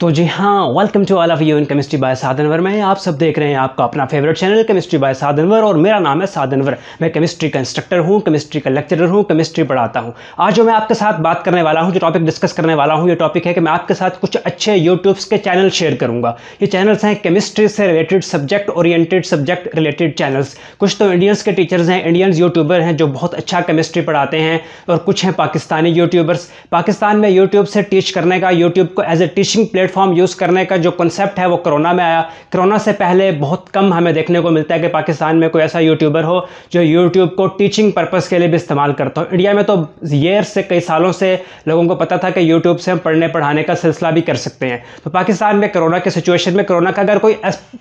तो जी हाँ welcome to all of you in chemistry by Sadhanwar में आप सब देख रहे हैं आपका अपना favourite channel chemistry by Sadhanwar और मेरा नाम है साधनवर मैं केमिस्ट्री का इंस्ट्रक्टर हूँ केमिस्ट्री का लेक्चरर हूँ केमिस्ट्री पढ़ाता हूँ आज जो मैं आपके साथ बात करने वाला हूँ जो टॉपिक डिस्कस करने वाला हूँ ये टॉपिक है कि मैं आपके साथ कुछ अच्छे यूट्यूब्स के चैनल शेयर करूँगा ये चैनल्स हैं केमिस्ट्री से related subject oriented subject related channels कुछ तो इंडियंस के टीचर्स हैं इंडियंस यूट्यूबर हैं जो बहुत अच्छा केमिस्ट्री पढ़ाते हैं और कुछ हैं पाकिस्तानी यूट्यूबर्स पाकिस्तान में यूट्यूब से टीच करने का यूट्यूब को as a teaching plate platform use करने का जो कंसेप्ट है वो कोरोना में आया कोरोना से पहले बहुत कम हमें देखने को मिलता है कि पाकिस्तान में कोई ऐसा यूट्यूबर हो जो यूट्यूब को टीचिंग पर्पज़ के लिए भी इस्तेमाल करता हो इंडिया में तो ईयर से कई सालों से लोगों को पता था कि यूट्यूब से हम पढ़ने पढ़ाने का सिलसिला भी कर सकते हैं तो पाकिस्तान में कोरोना के सिचुएशन में कोरोना का अगर कोई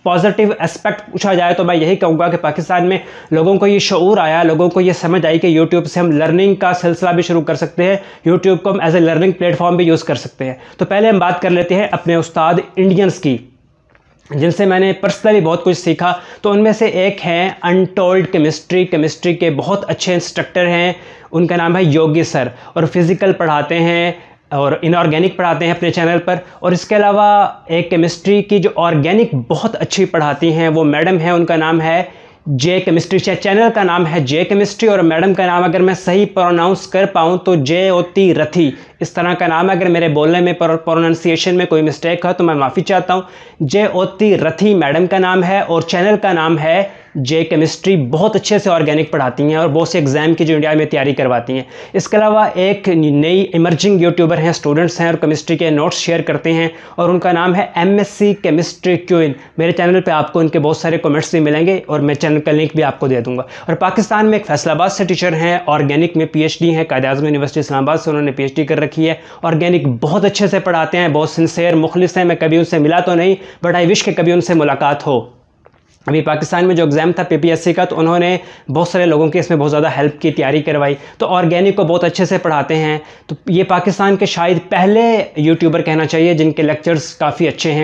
पॉजिटिव एस्पेक्ट पूछा जाए तो मैं यही कहूँगा कि पाकिस्तान में लोगों को ये शूर आया लोगों को ये समझ आई कि यूट्यूब से हम लर्निंग का सिलसिला भी शुरू कर सकते हैं यूट्यूब को हम एज ए लर्निंग प्लेटफॉर्म भी यूज़ कर सकते हैं तो पहले हम बात कर लेते हैं अपने उस्ताद इंडियंस की जिनसे मैंने पर्सनली बहुत कुछ सीखा तो उनमें से एक हैं अनटोल्ड केमिस्ट्री केमिस्ट्री के बहुत अच्छे इंस्ट्रक्टर हैं उनका नाम है योगी सर और फिज़िकल पढ़ाते हैं और इनऑर्गेनिक पढ़ाते हैं अपने चैनल पर और इसके अलावा एक केमिस्ट्री की जो ऑर्गेनिक बहुत अच्छी पढ़ाती हैं वो मैडम हैं उनका नाम है जे केमिस्ट्री चैनल का नाम है जे केमिस्ट्री और मैडम का नाम अगर मैं सही प्रोनाउंस कर पाऊँ तो जे ओती रथी इस तरह का नाम है अगर मेरे बोलने में प्रोनाउंसिएशन में कोई मिस्टेक हो तो मैं माफ़ी चाहता हूँ जे ओती रथी मैडम का नाम है और चैनल का नाम है जे केमिस्ट्री बहुत अच्छे से ऑर्गेनिक पढ़ाती हैं और बहुत से एग्ज़ाम की जो इंडिया में तैयारी करवाती हैं इसके अलावा एक नई इमर्जिंग यूट्यूबर हैं स्टूडेंट्स हैं और केमिस्ट्री के नोट्स शेयर करते हैं और उनका नाम है एमएससी केमिस्ट्री क्यून मेरे चैनल पे आपको उनके बहुत सारे कमेंट्स भी मिलेंगे और मैं चैनल का लिंक भी आपको दे दूँगा और पाकिस्तान में एक फैसलाबाद से टीचर हैं ऑर्गेनिक में पी हैं कायद अजम यूनिवर्सिटी इस्लाबाद से उन्होंने पी कर रखी है ऑर्गेनिक बहुत अच्छे से पढ़ाते हैं बहुत सिंसेयर मुखलिस हैं मैं कभी उनसे मिला तो नहीं बट आई विश के कभी उनसे मुलाकात हो अभी पाकिस्तान में जो एग्ज़ाम था पीपीएससी का तो उन्होंने बहुत सारे लोगों की इसमें बहुत ज़्यादा हेल्प की तैयारी करवाई तो ऑर्गेनिक को बहुत अच्छे से पढ़ाते हैं तो ये पाकिस्तान के शायद पहले यूट्यूबर कहना चाहिए जिनके लेक्चर्स काफ़ी अच्छे हैं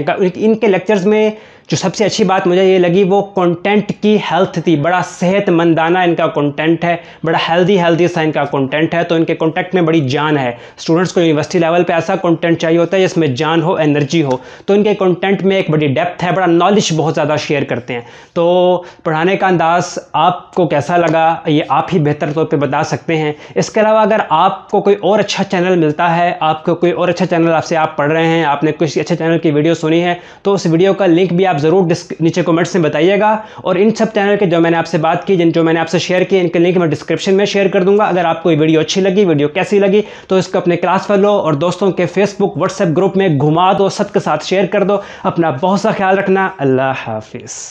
इनके लेक्चर्स में जो सबसे अच्छी बात मुझे ये लगी वो कंटेंट की हेल्थ थी बड़ा सेहतमंदाना इनका कंटेंट है बड़ा हेल्दी हेल्दी सा इनका कंटेंट है तो इनके कंटेंट में बड़ी जान है स्टूडेंट्स को यूनिवर्सिटी लेवल पे ऐसा कंटेंट चाहिए होता है जिसमें जान हो एनर्जी हो तो इनके कंटेंट में एक बड़ी डेप्थ है बड़ा नॉलेज बहुत ज़्यादा शेयर करते हैं तो पढ़ाने का अंदाज आपको कैसा लगा ये आप ही बेहतर तौर पर बता सकते हैं इसके अलावा अगर आपको कोई और अच्छा चैनल मिलता है आपको कोई और अच्छा चैनल आपसे आप पढ़ रहे हैं आपने कुछ अच्छे चैनल की वीडियो सुनी है तो उस वीडियो का लिंक भी आप आप ज़रूर नीचे कमेंट्स में बताइएगा और इन सब चैनल के जो मैंने आपसे बात की जिन जो मैंने आपसे शेयर किए इनके लिंक मैं डिस्क्रिप्शन में शेयर कर दूंगा अगर आपको ये वीडियो अच्छी लगी वीडियो कैसी लगी तो इसको अपने क्लास फैलो और दोस्तों के फेसबुक व्हाट्सएप ग्रुप में घुमा दो सबके साथ शेयर कर दो अपना बहुत सा ख्याल रखना अल्लाह हाफिज़